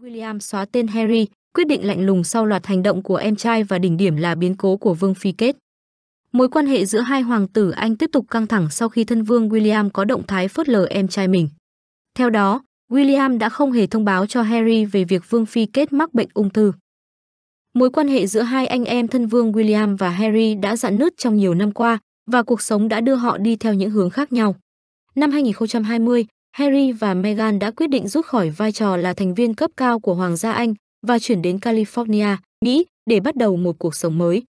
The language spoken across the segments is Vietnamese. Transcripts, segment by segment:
Vương William xóa tên Harry, quyết định lạnh lùng sau loạt hành động của em trai và đỉnh điểm là biến cố của Vương Phi Kết. Mối quan hệ giữa hai hoàng tử Anh tiếp tục căng thẳng sau khi thân vương William có động thái phớt lờ em trai mình. Theo đó, William đã không hề thông báo cho Harry về việc Vương Phi Kết mắc bệnh ung thư. Mối quan hệ giữa hai anh em thân vương William và Harry đã dạn nứt trong nhiều năm qua và cuộc sống đã đưa họ đi theo những hướng khác nhau. Năm 2020, Harry và Meghan đã quyết định rút khỏi vai trò là thành viên cấp cao của Hoàng gia Anh và chuyển đến California, Mỹ để bắt đầu một cuộc sống mới.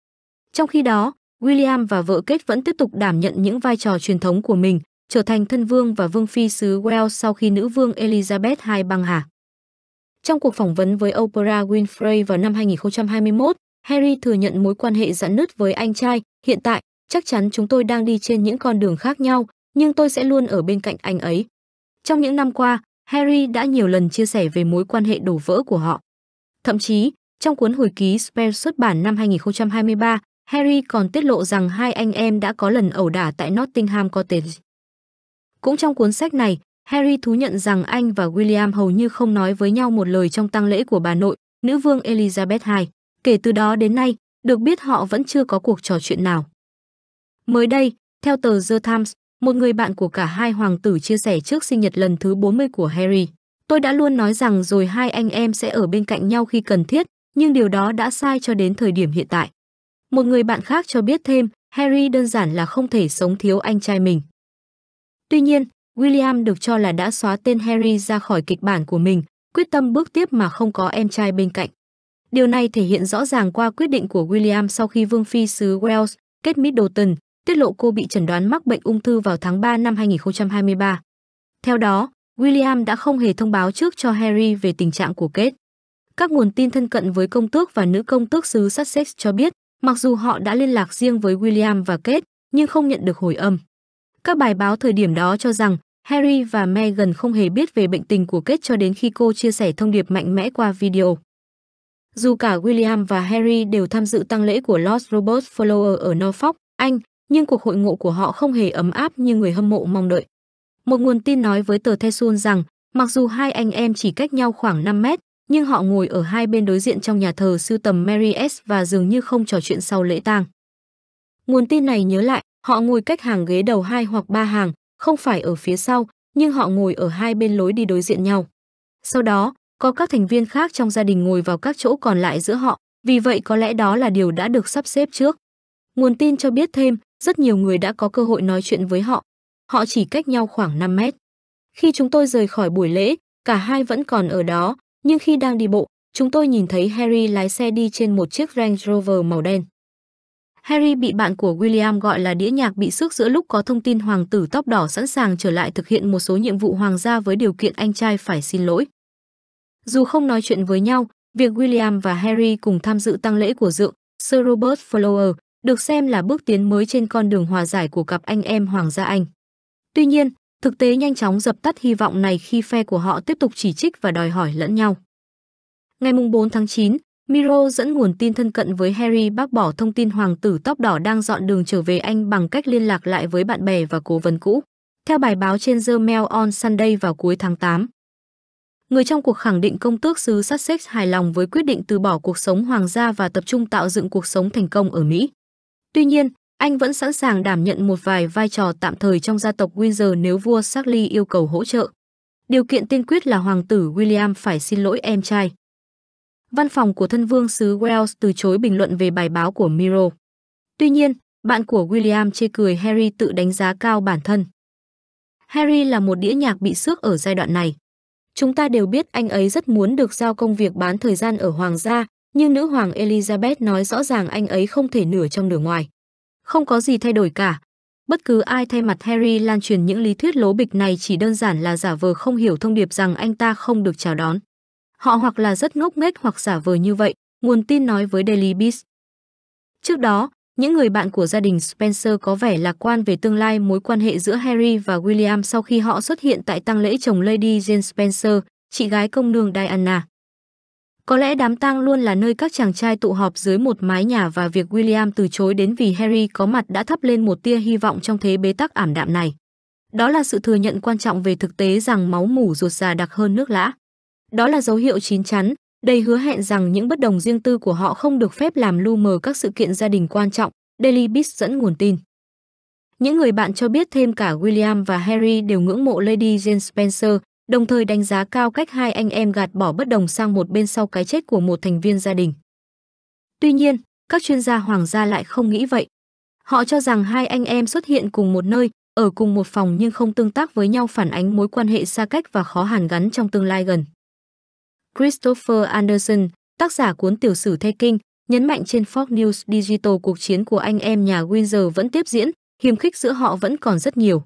Trong khi đó, William và vợ kết vẫn tiếp tục đảm nhận những vai trò truyền thống của mình, trở thành thân vương và vương phi xứ Wales sau khi nữ vương Elizabeth II băng hà. Trong cuộc phỏng vấn với Oprah Winfrey vào năm 2021, Harry thừa nhận mối quan hệ giãn nứt với anh trai, hiện tại, chắc chắn chúng tôi đang đi trên những con đường khác nhau, nhưng tôi sẽ luôn ở bên cạnh anh ấy. Trong những năm qua, Harry đã nhiều lần chia sẻ về mối quan hệ đổ vỡ của họ. Thậm chí, trong cuốn hồi ký Spare xuất bản năm 2023, Harry còn tiết lộ rằng hai anh em đã có lần ẩu đả tại Nottingham Cottage. Cũng trong cuốn sách này, Harry thú nhận rằng anh và William hầu như không nói với nhau một lời trong tang lễ của bà nội, nữ vương Elizabeth II. Kể từ đó đến nay, được biết họ vẫn chưa có cuộc trò chuyện nào. Mới đây, theo tờ The Times, một người bạn của cả hai hoàng tử chia sẻ trước sinh nhật lần thứ 40 của Harry. Tôi đã luôn nói rằng rồi hai anh em sẽ ở bên cạnh nhau khi cần thiết, nhưng điều đó đã sai cho đến thời điểm hiện tại. Một người bạn khác cho biết thêm, Harry đơn giản là không thể sống thiếu anh trai mình. Tuy nhiên, William được cho là đã xóa tên Harry ra khỏi kịch bản của mình, quyết tâm bước tiếp mà không có em trai bên cạnh. Điều này thể hiện rõ ràng qua quyết định của William sau khi Vương Phi xứ Wales, kết Middleton, tiết lộ cô bị chẩn đoán mắc bệnh ung thư vào tháng 3 năm 2023. Theo đó, William đã không hề thông báo trước cho Harry về tình trạng của Kate. Các nguồn tin thân cận với công tước và nữ công tước xứ Sussex cho biết, mặc dù họ đã liên lạc riêng với William và Kate, nhưng không nhận được hồi âm. Các bài báo thời điểm đó cho rằng Harry và Meghan không hề biết về bệnh tình của Kate cho đến khi cô chia sẻ thông điệp mạnh mẽ qua video. Dù cả William và Harry đều tham dự tang lễ của Lord Robert Fowler ở Norfolk, Anh, nhưng cuộc hội ngộ của họ không hề ấm áp như người hâm mộ mong đợi. Một nguồn tin nói với tờ The Sun rằng, mặc dù hai anh em chỉ cách nhau khoảng 5 mét, nhưng họ ngồi ở hai bên đối diện trong nhà thờ sưu tầm Mary S và dường như không trò chuyện sau lễ tang. Nguồn tin này nhớ lại, họ ngồi cách hàng ghế đầu hai hoặc ba hàng, không phải ở phía sau, nhưng họ ngồi ở hai bên lối đi đối diện nhau. Sau đó, có các thành viên khác trong gia đình ngồi vào các chỗ còn lại giữa họ, vì vậy có lẽ đó là điều đã được sắp xếp trước. Nguồn tin cho biết thêm, rất nhiều người đã có cơ hội nói chuyện với họ. Họ chỉ cách nhau khoảng 5 mét. Khi chúng tôi rời khỏi buổi lễ, cả hai vẫn còn ở đó, nhưng khi đang đi bộ, chúng tôi nhìn thấy Harry lái xe đi trên một chiếc Range Rover màu đen. Harry bị bạn của William gọi là đĩa nhạc bị xước giữa lúc có thông tin hoàng tử tóc đỏ sẵn sàng trở lại thực hiện một số nhiệm vụ hoàng gia với điều kiện anh trai phải xin lỗi. Dù không nói chuyện với nhau, việc William và Harry cùng tham dự tang lễ của dượng Sir Robert Flower được xem là bước tiến mới trên con đường hòa giải của cặp anh em Hoàng gia Anh. Tuy nhiên, thực tế nhanh chóng dập tắt hy vọng này khi phe của họ tiếp tục chỉ trích và đòi hỏi lẫn nhau. Ngày 4 tháng 9, Miro dẫn nguồn tin thân cận với Harry bác bỏ thông tin hoàng tử tóc đỏ đang dọn đường trở về Anh bằng cách liên lạc lại với bạn bè và cố vấn cũ. Theo bài báo trên The Mail on Sunday vào cuối tháng 8, người trong cuộc khẳng định công tước xứ Sussex hài lòng với quyết định từ bỏ cuộc sống hoàng gia và tập trung tạo dựng cuộc sống thành công ở Mỹ. Tuy nhiên, anh vẫn sẵn sàng đảm nhận một vài vai trò tạm thời trong gia tộc Windsor nếu vua Charles yêu cầu hỗ trợ. Điều kiện tiên quyết là hoàng tử William phải xin lỗi em trai. Văn phòng của thân vương xứ Wales từ chối bình luận về bài báo của Miro. Tuy nhiên, bạn của William chê cười Harry tự đánh giá cao bản thân. Harry là một đĩa nhạc bị xước ở giai đoạn này. Chúng ta đều biết anh ấy rất muốn được giao công việc bán thời gian ở Hoàng gia, nhưng nữ hoàng Elizabeth nói rõ ràng anh ấy không thể nửa trong nửa ngoài. Không có gì thay đổi cả. Bất cứ ai thay mặt Harry lan truyền những lý thuyết lố bịch này chỉ đơn giản là giả vờ không hiểu thông điệp rằng anh ta không được chào đón. Họ hoặc là rất ngốc nghếch hoặc giả vờ như vậy, nguồn tin nói với Daily Beast. Trước đó, những người bạn của gia đình Spencer có vẻ lạc quan về tương lai mối quan hệ giữa Harry và William sau khi họ xuất hiện tại tang lễ chồng Lady Jane Spencer, chị gái công nương Diana. Có lẽ đám tang luôn là nơi các chàng trai tụ họp dưới một mái nhà và việc William từ chối đến vì Harry có mặt đã thắp lên một tia hy vọng trong thế bế tắc ảm đạm này. Đó là sự thừa nhận quan trọng về thực tế rằng máu mủ ruột già đặc hơn nước lã. Đó là dấu hiệu chín chắn, đầy hứa hẹn rằng những bất đồng riêng tư của họ không được phép làm lu mờ các sự kiện gia đình quan trọng, Daily Beast dẫn nguồn tin. Những người bạn cho biết thêm cả William và Harry đều ngưỡng mộ Lady Jane Spencer, đồng thời đánh giá cao cách hai anh em gạt bỏ bất đồng sang một bên sau cái chết của một thành viên gia đình. Tuy nhiên, các chuyên gia hoàng gia lại không nghĩ vậy. Họ cho rằng hai anh em xuất hiện cùng một nơi, ở cùng một phòng nhưng không tương tác với nhau phản ánh mối quan hệ xa cách và khó hàn gắn trong tương lai gần. Christopher Anderson, tác giả cuốn tiểu sử The King, nhấn mạnh trên Fox News Digital cuộc chiến của anh em nhà Windsor vẫn tiếp diễn, hiềm khích giữa họ vẫn còn rất nhiều.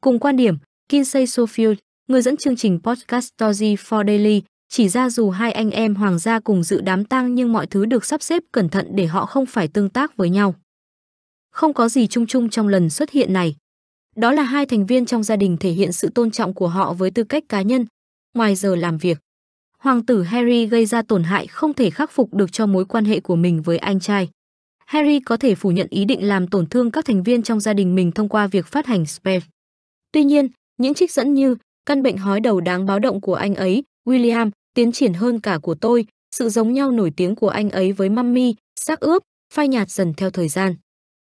Cùng quan điểm, Kinsey Sofield, người dẫn chương trình podcast Story for Daily, chỉ ra dù hai anh em hoàng gia cùng dự đám tang nhưng mọi thứ được sắp xếp cẩn thận để họ không phải tương tác với nhau. Không có gì chung chung trong lần xuất hiện này. Đó là hai thành viên trong gia đình thể hiện sự tôn trọng của họ với tư cách cá nhân, ngoài giờ làm việc. Hoàng tử Harry gây ra tổn hại không thể khắc phục được cho mối quan hệ của mình với anh trai. Harry có thể phủ nhận ý định làm tổn thương các thành viên trong gia đình mình thông qua việc phát hành Spare. Tuy nhiên, những trích dẫn như Căn bệnh hói đầu đáng báo động của anh ấy, William, tiến triển hơn cả của tôi, sự giống nhau nổi tiếng của anh ấy với Mummy, xác ướp, phai nhạt dần theo thời gian.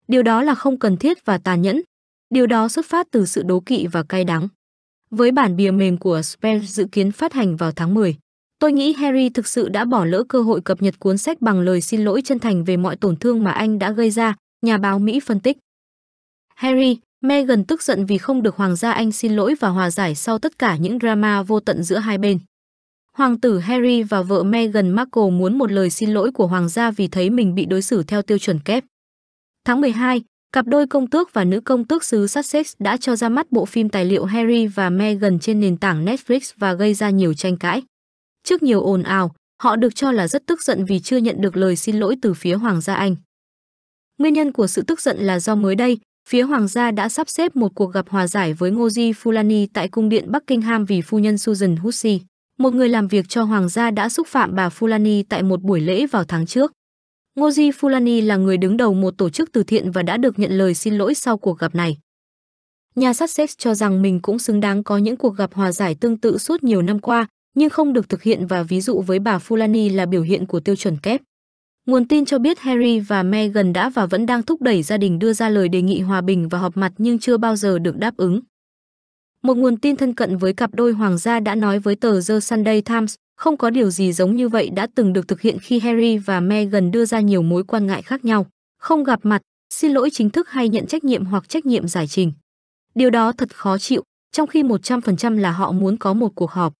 Điều đó là không cần thiết và tàn nhẫn. Điều đó xuất phát từ sự đố kỵ và cay đắng. Với bản bìa mềm của Spence dự kiến phát hành vào tháng 10, tôi nghĩ Harry thực sự đã bỏ lỡ cơ hội cập nhật cuốn sách bằng lời xin lỗi chân thành về mọi tổn thương mà anh đã gây ra, nhà báo Mỹ phân tích. Harry, Meghan tức giận vì không được Hoàng gia Anh xin lỗi và hòa giải sau tất cả những drama vô tận giữa hai bên. Hoàng tử Harry và vợ Meghan Markle muốn một lời xin lỗi của Hoàng gia vì thấy mình bị đối xử theo tiêu chuẩn kép. Tháng 12, cặp đôi công tước và nữ công tước xứ Sussex đã cho ra mắt bộ phim tài liệu Harry và Meghan trên nền tảng Netflix và gây ra nhiều tranh cãi. Trước nhiều ồn ào, họ được cho là rất tức giận vì chưa nhận được lời xin lỗi từ phía Hoàng gia Anh. Nguyên nhân của sự tức giận là do mới đây, phía hoàng gia đã sắp xếp một cuộc gặp hòa giải với Ngozi Fulani tại cung điện Buckingham vì phu nhân Susan Hussey, một người làm việc cho hoàng gia đã xúc phạm bà Fulani tại một buổi lễ vào tháng trước. Ngozi Fulani là người đứng đầu một tổ chức từ thiện và đã được nhận lời xin lỗi sau cuộc gặp này. Nhà sát xếp cho rằng mình cũng xứng đáng có những cuộc gặp hòa giải tương tự suốt nhiều năm qua, nhưng không được thực hiện và ví dụ với bà Fulani là biểu hiện của tiêu chuẩn kép. Nguồn tin cho biết Harry và Meghan đã và vẫn đang thúc đẩy gia đình đưa ra lời đề nghị hòa bình và họp mặt nhưng chưa bao giờ được đáp ứng. Một nguồn tin thân cận với cặp đôi hoàng gia đã nói với tờ The Sunday Times, không có điều gì giống như vậy đã từng được thực hiện khi Harry và Meghan đưa ra nhiều mối quan ngại khác nhau, không gặp mặt, xin lỗi chính thức hay nhận trách nhiệm hoặc trách nhiệm giải trình. Điều đó thật khó chịu, trong khi 100% là họ muốn có một cuộc họp.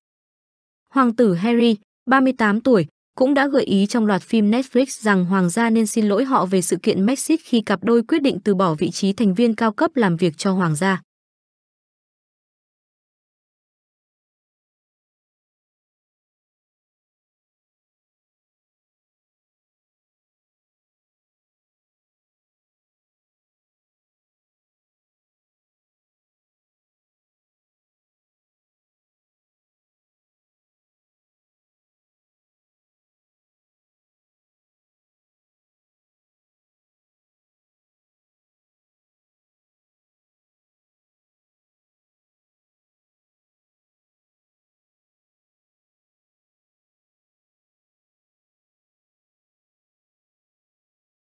Hoàng tử Harry, 38 tuổi, cũng đã gợi ý trong loạt phim Netflix rằng hoàng gia nên xin lỗi họ về sự kiện Brexit khi cặp đôi quyết định từ bỏ vị trí thành viên cao cấp làm việc cho hoàng gia.